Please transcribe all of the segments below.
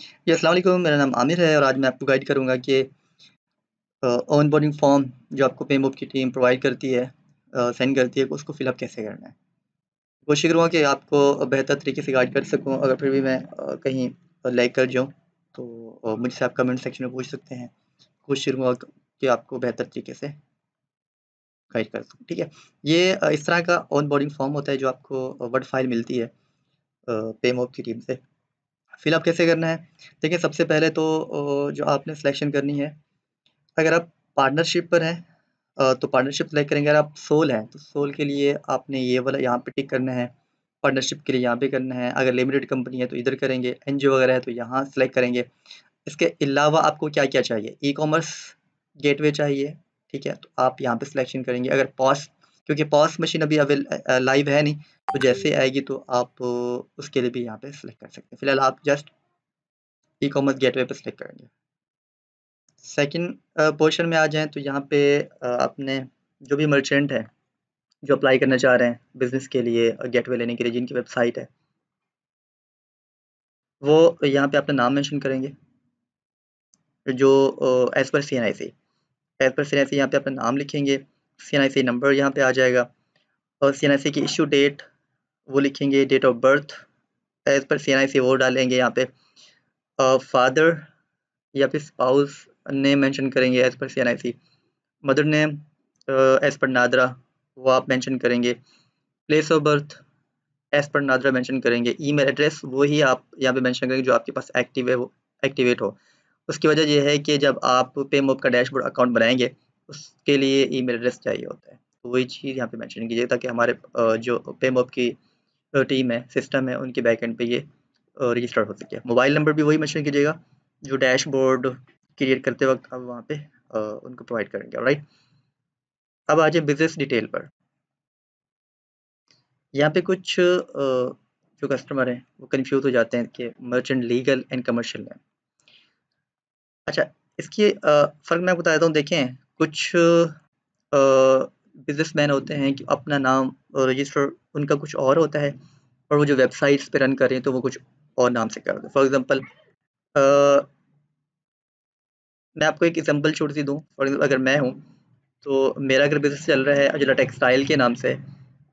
जी असल मेरा नाम आमिर है और आज मैं आपको गाइड करूंगा कि ऑन बोर्डिंग फॉर्म जो आपको पे की टीम प्रोवाइड करती है सेंड करती है उसको फिलअप कैसे करना है कोशिश करूँगा कि आपको बेहतर तरीके से गाइड कर सकूँ अगर फिर भी मैं आ, कहीं लाइक कर जाऊँ तो मुझसे आप कमेंट सेक्शन में पूछ सकते हैं कोशिश करूँगा कि आपको बेहतर तरीके से गाइड कर सकूँ ठीक है ये इस तरह का ऑन बोर्डिंग फॉर्म होता है जो आपको वर्ड फाइल मिलती है मोब की टीम से फ़िलअप कैसे करना है देखिए सबसे पहले तो जो आपने सिलेक्शन करनी है अगर आप पार्टनरशिप पर हैं तो पार्टनरशिप सेलेक्ट करेंगे अगर आप सोल हैं तो सोल के लिए आपने ये वाला यहाँ पे टिक करना है पार्टनरशिप के लिए यहाँ पे करना है अगर लिमिटेड कंपनी है तो इधर करेंगे एन वगैरह है तो यहाँ सेलेक्ट करेंगे इसके अलावा आपको क्या क्या चाहिए ई कॉमर्स गेट चाहिए ठीक है तो आप यहाँ पर सिलेक्शन करेंगे अगर पॉस क्योंकि पॉस मशीन अभी अवेल लाइव है नहीं तो जैसे आएगी तो आप उसके लिए भी यहाँ पे सिलेक्ट कर सकते हैं फिलहाल आप जस्ट ई कॉमर्स गेटवे पे सिलेक्ट करेंगे सेकंड पोर्शन में आ जाएं तो यहाँ पे अपने जो भी मर्चेंट है जो अप्लाई करना चाह रहे हैं बिजनेस के लिए गेट गेटवे लेने के लिए जिनकी वेबसाइट है वो यहाँ पे अपना नाम मेंशन करेंगे जो एज पर C N I C as पर सी एन आई सी यहाँ पे अपना नाम लिखेंगे सी एन आई सी नंबर यहाँ पे आ जाएगा और सी एन आई सी की इशू डेट वो लिखेंगे डेट ऑफ बर्थ एज पर सी एन आई सी वो डालेंगे यहाँ पे फादर या फिर स्पाउस नेम मेंशन करेंगे एज पर C N I C mother name as पर नादरा वो आप मेंशन करेंगे प्लेस ऑफ बर्थ एज पर नादरा मेंशन करेंगे ईमेल एड्रेस वो ही आप यहाँ पे मेंशन करेंगे जो आपके पास एक्टिव है वो एक्टिवेट हो उसकी वजह यह है कि जब आप पे मोब का डैशबोर्ड अकाउंट बनाएंगे उसके लिए ईमेल एड्रेस चाहिए होता है तो वही चीज़ यहाँ पे मेंशन कीजिए ताकि हमारे जो पे मोब की टीम है सिस्टम है उनके एंड पे ये रजिस्टर्ड हो सके मोबाइल नंबर भी वही मेंशन कीजिएगा जो डैशबोर्ड क्रिएट करते वक्त आप वहाँ पे उनको प्रोवाइड करेंगे राइट अब आ जाए बिजनेस डिटेल पर यहाँ पे कुछ जो कस्टमर हैं वो कन्फ्यूज हो जाते हैं कि मर्चेंट लीगल एंड कमर्शियल है अच्छा इसकी फ़र्क मैं आपको बता देता हूँ देखें कुछ बिजनेसमैन होते हैं कि अपना नाम और रजिस्टर उनका कुछ और होता है और वो जो वेबसाइट्स पे रन कर रहे हैं तो वो कुछ और नाम से कर रहे हैं फॉर एग्जांपल मैं आपको एक एग्जांपल छोटी सी दूँ फॉर एग्जाम्पल अगर मैं हूँ तो मेरा अगर बिजनेस चल रहा है अजला टेक्सटाइल के नाम से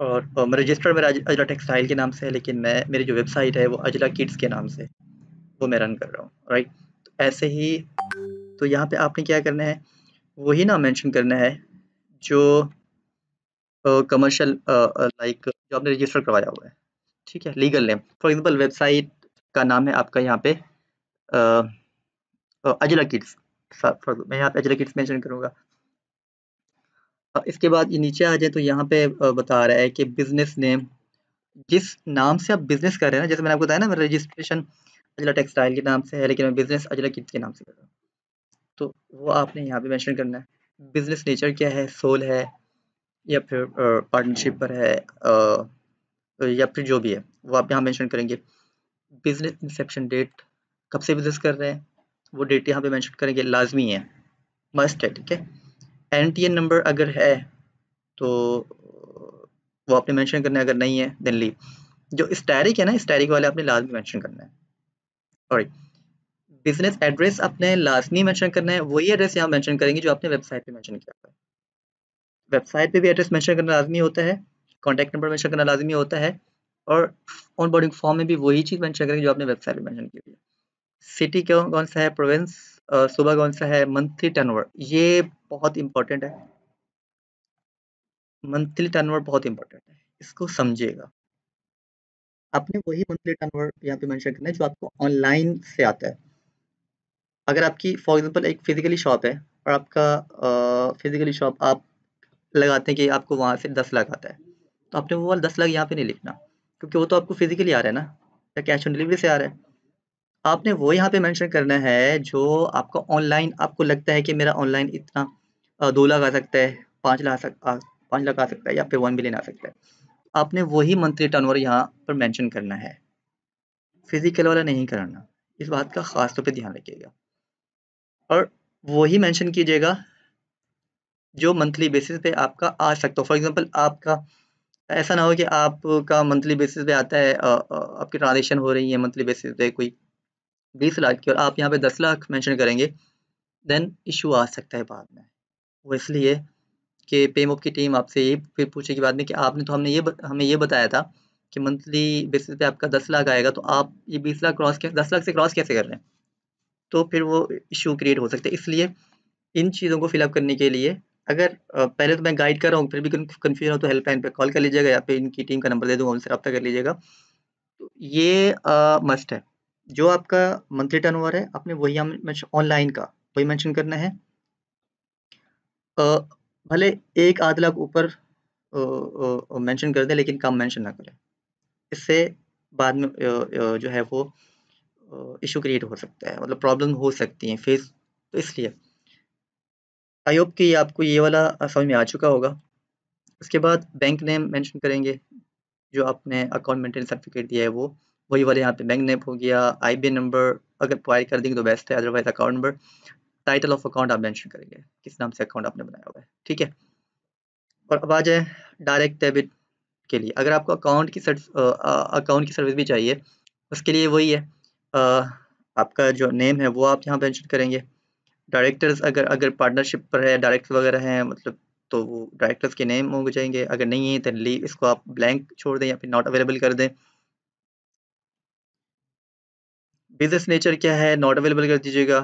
और, और रजिस्टर मेरा अजला टेक्सटाइल के नाम से है लेकिन मैं मेरी जो वेबसाइट है वो अजला किड्स के नाम से वो मैं रन कर रहा हूँ राइट तो ऐसे ही तो यहाँ पे आपने क्या करना है वही नाम मेंशन करना है जो कमर्शियल लाइक जो आपने रजिस्टर करवाया हुआ है ठीक है legal name for example website का नाम है आपका यहाँ पे अजला किड्स मैं यहाँ पे अजला किड्स मेंशन करूँगा इसके बाद ये नीचे आ जाए तो यहाँ पे बता रहा है कि बिजनेस नेम जिस नाम से आप बिजनेस कर रहे हैं ना जैसे मैंने आपको बताया ना मेरा रजिस्ट्रेशन अजला टेक्सटाइल के नाम से है लेकिन मैं बिजनेस अजला किड्स के नाम से कर रहा हूँ तो वो आपने यहाँ पे मैंशन करना है बिजनेस नेचर क्या है सोल है या फिर पार्टनरशिप पर है आ, या फिर जो भी है वो आप यहाँ मेंशन करेंगे बिजनेस इंसेप्शन डेट कब से बिजनेस कर रहे हैं वो डेट यहाँ पे मेंशन करेंगे लाजमी है मस्ट है ठीक है एन टी एन नंबर अगर है तो वो आपने मेंशन करना है अगर नहीं है देन लीव जो स्टैरिक है ना स्टैरिक वाले आपने लाजमी मेंशन करना है सॉरी बिजनेस एड्रेस आपने लाजमी मेंशन करना है वही एड्रेस यहाँ मेंशन करेंगे जो आपने वेबसाइट पे मेंशन किया हुआ है वेबसाइट पे भी एड्रेस मेंशन करना लाजमी होता है कॉन्टैक्ट नंबर मेंशन करना लाजमी होता है और ऑन बोर्डिंग फॉर्म में भी वही चीज़ मेंशन करेंगे जो आपने वेबसाइट पर मैंशन की हुई है सिटी कौन सा है प्रोविंस सुबह कौन सा है मंथली टर्न ये बहुत इंपॉर्टेंट है मंथली टर्न बहुत इंपॉर्टेंट है इसको समझिएगा आपने वही मंथली टर्नओवर यहाँ पे मेंशन करना है जो आपको ऑनलाइन से आता है अगर आपकी फॉर एग्जांपल एक फिजिकली शॉप है और आपका फिजिकली uh, शॉप आप लगाते हैं कि आपको वहाँ से दस लाख आता है तो आपने वो वाला दस लाख यहाँ पे नहीं लिखना क्योंकि वो तो आपको फिजिकली आ रहा है ना या कैश ऑन डिलीवरी से आ रहा है आपने वो यहाँ पे मेंशन करना है जो आपका ऑनलाइन आपको लगता है कि मेरा ऑनलाइन इतना दो लाख आ सकता है पाँच लाख आ पाँच लाख आ सकता है या फिर वन मिलियन आ सकता है आपने वही मंथली टर्न ओवर यहाँ पर मैंशन करना है फिजिकल वाला नहीं करना इस बात का खास तौर पर ध्यान रखिएगा और वही मैंशन कीजिएगा जो मंथली बेसिस पे आपका आ सकता हो फॉर एग्जांपल आपका ऐसा ना हो कि आपका मंथली बेसिस पे आता है आ, आ, आपकी ट्रांजेक्शन हो रही है मंथली बेसिस पे कोई बीस लाख की और आप यहाँ पे दस लाख मेंशन करेंगे देन इशू आ सकता है बाद में वो इसलिए कि पेमोप की टीम आपसे ये फिर की बाद में कि आपने तो हमने ये हमें ये बताया था कि मंथली बेसिस पे आपका दस लाख आएगा तो आप ये बीस लाख क्रॉस कैसे दस लाख से क्रॉस कैसे कर रहे हैं तो फिर वो इशू क्रिएट हो सकता है इसलिए इन चीज़ों को फिलअप करने के लिए अगर पहले तो मैं गाइड कर रहा हूँ फिर भी कन्फ्यूजन हो तो हेल्पलाइन पे कॉल कर लीजिएगा या फिर इनकी टीम का नंबर दे दूँगा उनसे रब्ता कर लीजिएगा तो ये मस्ट है जो आपका मंथली टर्न ओवर है आपने वही ऑनलाइन का वही मैंशन करना है आ, भले एक आध लाख ऊपर मेंशन कर दें लेकिन कम मेंशन ना करें इससे बाद में जो है वो इशू क्रिएट हो सकता है मतलब प्रॉब्लम हो सकती है फेस तो इसलिए आई होप कि आपको ये वाला समझ में आ चुका होगा उसके बाद बैंक नेम मेंशन करेंगे जो आपने अकाउंट मेंटेन सर्टिफिकेट दिया है वो वही वाले यहाँ पे बैंक नेम हो गया आई नंबर अगर प्रोवाइड कर देंगे तो बेस्ट है otherwise account number title of account आप मैंशन करेंगे किस नाम से अकाउंट आपने बनाया हुआ है ठीक है और अब आ जाए डायरेक्ट डेबिट के लिए अगर आपको अकाउंट की अकाउंट की सर्विस भी चाहिए उसके लिए वही है आ, आपका जो नेम है वो आप यहाँ मैंशन करेंगे डायरेक्टर्स अगर अगर पार्टनरशिप पर है डायरेक्टर वगैरह हैं मतलब तो वो डायरेक्टर्स के नेम हो जाएंगे अगर नहीं है देन लीव इसको आप ब्लैंक छोड़ दें या फिर नॉट अवेलेबल कर दें बिजनेस नेचर क्या है नॉट अवेलेबल कर दीजिएगा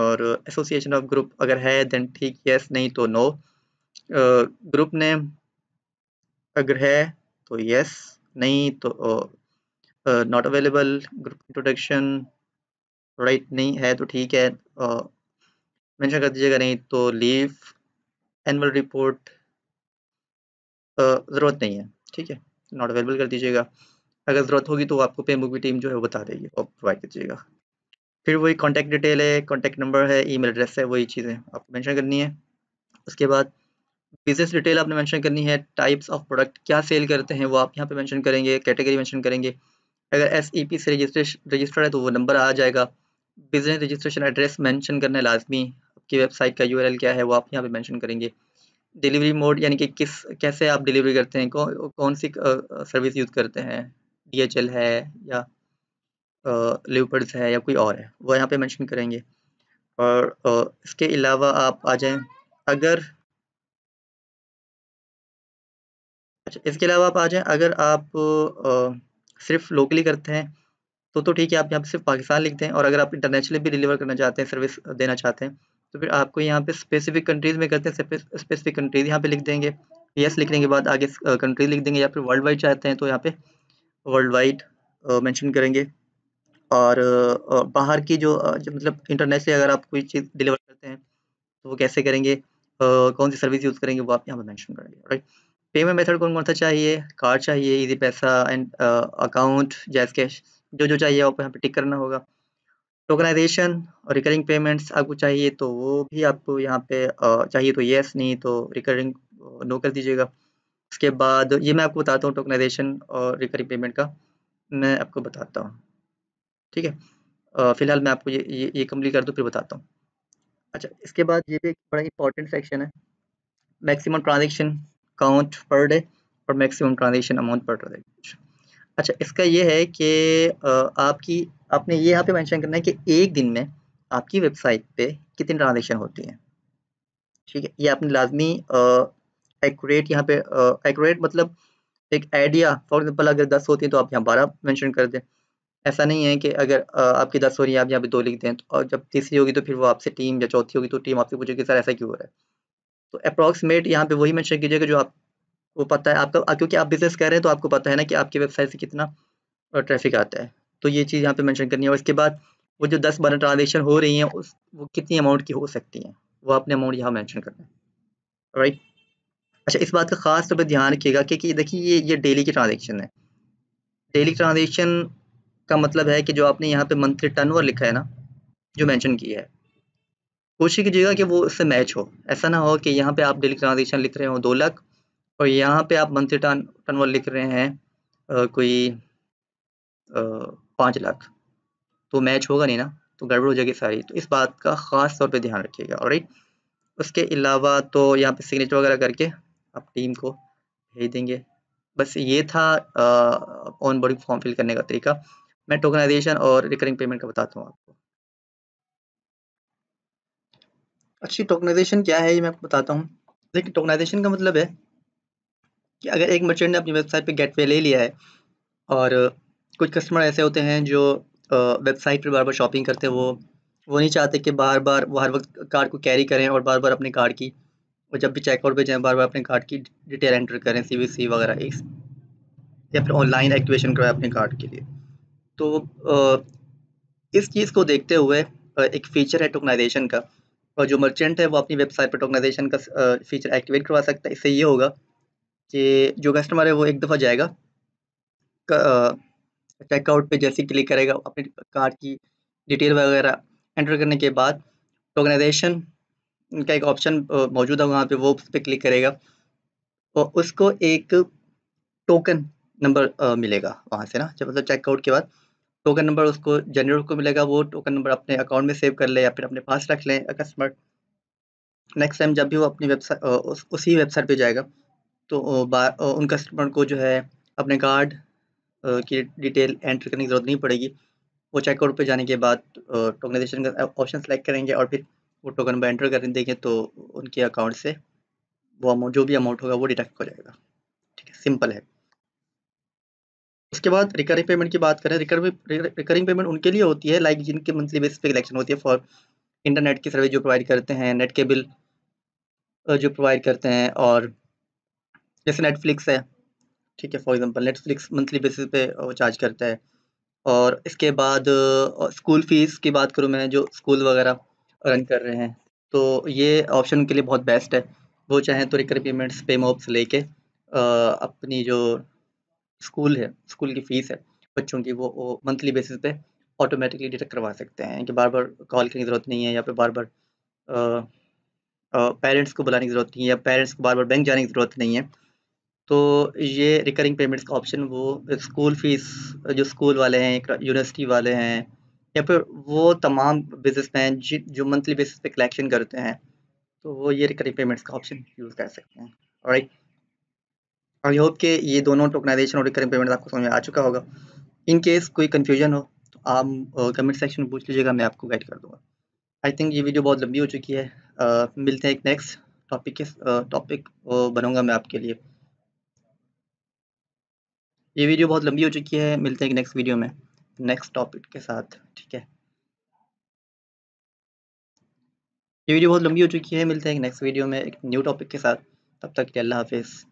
और एसोसिएशन ऑफ ग्रुप अगर है देन ठीक यस नहीं तो नो ग्रुप नेम अगर है तो यस नहीं तो not available group introduction right नहीं है तो ठीक है मेंशन कर दीजिएगा नहीं तो लीव एनुअल रिपोर्ट ज़रूरत नहीं है ठीक है नॉट अवेलेबल कर दीजिएगा अगर ज़रूरत होगी तो आपको पे बुक की टीम जो है वो बता देगी और प्रोवाइड कीजिएगा फिर वही कॉन्टैक्ट डिटेल है कॉन्टैक्ट नंबर है ई एड्रेस है वही चीज़ें आपको मैंशन करनी है उसके बाद बिजनेस डिटेल आपने मेंशन करनी है टाइप्स ऑफ प्रोडक्ट क्या सेल करते हैं वो आप यहाँ पे मेंशन करेंगे कैटेगरी मेंशन करेंगे अगर एस ई पी से रजिस्ट्रेशन रजिस्टर्ड है तो वो नंबर आ जाएगा बिजनेस रजिस्ट्रेशन एड्रेस मेंशन करना लाजमी आपकी वेबसाइट का यूआरएल क्या है वो आप यहाँ पे मेंशन करेंगे डिलीवरी मोड यानी कि किस कैसे आप डिलीवरी करते हैं कौ, कौन सी सर्विस यूज़ करते हैं डी है या लिपर्स है या कोई और है वो यहाँ पे मेंशन करेंगे और आ, इसके अलावा आप आ जाएं अगर अच्छा इसके अलावा आप आ जाएं अगर आप आ, सिर्फ लोकली करते हैं तो तो ठीक है आप यहाँ पे सिर्फ पाकिस्तान लिखते हैं और अगर आप इंटरनेशनली भी डिलीवर करना चाहते हैं सर्विस देना चाहते हैं तो फिर आपको यहाँ पे स्पेसिफिक कंट्रीज में करते हैं स्पेसिफिक कंट्रीज यहाँ पे लिख देंगे यस लिखने के बाद आगे कंट्रीज लिख देंगे या फिर वर्ल्ड वाइड चाहते हैं तो यहाँ पे वर्ल्ड वाइड मैंशन करेंगे और बाहर की जो, जो मतलब इंटरनेशनली अगर आप कोई चीज़ डिलीवर करते हैं तो वो कैसे करेंगे कौन सी सर्विस यूज़ करेंगे वो आप यहाँ पर मैंशन करेंगे राइट पेमेंट मेथड कौन कौन सा चाहिए कार्ड चाहिए इजी पैसा एंड अकाउंट जैस कैश जो जो चाहिए आपको यहाँ पे टिक करना होगा टोकनाइजेशन और रिकरिंग पेमेंट्स आपको चाहिए तो वो भी आपको यहाँ पे चाहिए तो येस नहीं तो रिकरिंग नो कर दीजिएगा उसके बाद ये मैं आपको बताता हूँ टोकनाइजेशन और रिकरिंग पेमेंट का मैं आपको बताता हूँ ठीक है फिलहाल मैं आपको ये ये, ये कम्प्लीट कर दूँ फिर बताता हूँ अच्छा इसके बाद ये भी एक बड़ा इंपॉर्टेंट सेक्शन है maximum transaction count per day और maximum transaction amount per transaction अच्छा इसका ये है कि आपकी आपने ये यहाँ पे मेंशन करना है कि एक दिन में आपकी वेबसाइट पे कितनी ट्रांजेक्शन होती हैं ठीक है ये आपने लाजमी एक्यूरेट यहाँ पे एक्यूरेट मतलब एक आइडिया फॉर एग्जाम्पल अगर दस होती है तो आप यहाँ बारह मैंशन कर दें ऐसा नहीं है कि अगर आपकी दस हो रही है आप यहाँ पे दो लिख दें तो और जब तीसरी होगी तो फिर वो आपसे टीम या चौथी होगी तो टीम आपसे पूछेगी सर ऐसा क्यों हो रहा है तो अप्रॉक्सीमेट यहाँ पे वही मैंशन कीजिएगा जो आप वो पता है आपका क्योंकि आप बिजनेस कर रहे हैं तो आपको पता है ना कि आपकी वेबसाइट से कितना ट्रैफिक आता है तो ये चीज़ यहाँ पे मेंशन करनी है और इसके बाद वो जो दस बारह ट्रांजेक्शन हो रही हैं उस वो कितनी अमाउंट की हो सकती हैं वो आपने अमाउंट यहाँ मैंशन करना है राइट अच्छा इस बात का खास तौर पर ध्यान रखिएगा कि देखिए ये ये डेली की ट्रांजेक्शन है डेली ट्रांजेक्शन का मतलब है कि जो आपने यहाँ पे मंथली टर्न लिखा है ना जो मैंशन किया है कोशिश कीजिएगा कि वो उससे मैच हो ऐसा ना हो कि यहाँ पे आप डेली ट्रांजेक्शन लिख रहे हो दो लाख और यहाँ पे आप मंथली टर्न टर्नओवर लिख रहे हैं आ, कोई पाँच लाख तो मैच होगा नहीं ना तो गड़बड़ हो जाएगी सारी तो इस बात का ख़ास तौर पे ध्यान रखिएगा और उसके अलावा तो यहाँ पे सिग्नेचर वगैरह करके आप टीम को भेज देंगे बस ये था ऑन बोर्डिंग फॉर्म फिल करने का तरीका मैं टोकनाइजेशन और रिकरिंग पेमेंट का बताता हूँ आपको अच्छी टोकनाइजेशन क्या है ये मैं आपको बताता हूँ देखिए टोकनाइजेशन का मतलब है कि अगर एक मर्चेंट ने अपनी वेबसाइट पे गेटवे ले लिया है और कुछ कस्टमर ऐसे होते हैं जो वेबसाइट पर बार बार शॉपिंग करते हैं वो वो नहीं चाहते कि बार बार वो हर वक्त कार्ड को कैरी करें और बार बार अपने कार्ड की और जब भी चेकआउट पर जाएँ बार बार अपने कार्ड की डिटेल एंटर करें सी वी सी वगैरह इस या फिर ऑनलाइन एक्टिवेशन करवाएं अपने कार्ड के लिए तो इस चीज़ को देखते हुए एक फ़ीचर है टोकनाइजेशन का और जो मर्चेंट है वो अपनी वेबसाइट पर टोकनाइजेशन का फीचर एक्टिवेट करवा सकता है इससे ये होगा कि जो कस्टमर है वो एक दफ़ा जाएगा चेकआउट पे जैसे क्लिक करेगा अपनी कार्ड की डिटेल वगैरह एंटर करने के बाद टोकनाइजेशन का एक ऑप्शन मौजूद है वहाँ पे वो उस पर क्लिक करेगा और उसको एक टोकन नंबर मिलेगा वहाँ से ना जब मतलब चेकआउट के बाद टोकन नंबर उसको जनरल को मिलेगा वो टोकन नंबर अपने अकाउंट में सेव कर ले या फिर अपने पास रख लें कस्टमर नेक्स्ट टाइम जब भी वो अपनी वेबसाइट उसी वेबसाइट पे जाएगा तो उन कस्टमर को जो है अपने कार्ड की डिटेल एंटर करने की ज़रूरत नहीं पड़ेगी वो चेकआउट पे जाने के बाद टोकनाइजेशन का ऑप्शन सेलेक्ट करेंगे और फिर वो टोकन पर एंटर कर देंगे तो उनके अकाउंट से वो अमाउंट जो भी अमाउंट होगा वो डिडक्ट हो जाएगा ठीक है सिंपल है उसके बाद रिकरिंग पेमेंट की बात करें रिकरिंग पेमेंट उनके लिए होती है लाइक जिनके मंथली बेसिस पे कलेक्शन होती है फॉर इंटरनेट की सर्विस जो प्रोवाइड करते हैं नेट के बिल जो प्रोवाइड करते हैं और जैसे नेटफ्लिक्स है ठीक है for example Netflix monthly basis पे चार्ज करता है और इसके बाद स्कूल फीस की बात करूँ मैं जो स्कूल वगैरह रन कर रहे हैं तो ये ऑप्शन उनके लिए बहुत बेस्ट है वो चाहें तो रिकर पेमेंट्स पे मॉप्स से लेके अपनी जो स्कूल है स्कूल की फ़ीस है बच्चों की वो मंथली बेसिस पे ऑटोमेटिकली डिटेक्ट करवा सकते हैं कि बार बार कॉल करने की ज़रूरत नहीं है या फिर बार बार पेरेंट्स को बुलाने की ज़रूरत नहीं है या पेरेंट्स को बार बार बैंक जाने की ज़रूरत नहीं है तो ये रिकरिंग पेमेंट्स का ऑप्शन वो स्कूल फीस जो स्कूल वाले हैं यूनिवर्सिटी वाले हैं या फिर वो तमाम बिजनेसमैन जो मंथली बेसिस पे कलेक्शन करते हैं तो वो ये रिकरिंग पेमेंट्स का ऑप्शन यूज़ कर सकते हैं राइट और आई होप के ये दोनों टोकनाइजेशन और रिकरिंग पेमेंट आपको समझ में आ चुका होगा इन केस कोई कन्फ्यूजन हो तो आप कमेंट सेक्शन में पूछ लीजिएगा मैं आपको गाइड कर दूँगा आई थिंक ये वीडियो बहुत लंबी हो चुकी है uh, मिलते हैं एक नेक्स्ट टॉपिक के टॉपिक बनूंगा मैं आपके लिए ये वीडियो बहुत लंबी हो चुकी है मिलते हैं नेक्स्ट वीडियो में नेक्स्ट टॉपिक के साथ ठीक है ये वीडियो बहुत लंबी हो चुकी है मिलते हैं नेक्स्ट वीडियो में एक न्यू टॉपिक के साथ तब तक के अल्लाह हाफिज़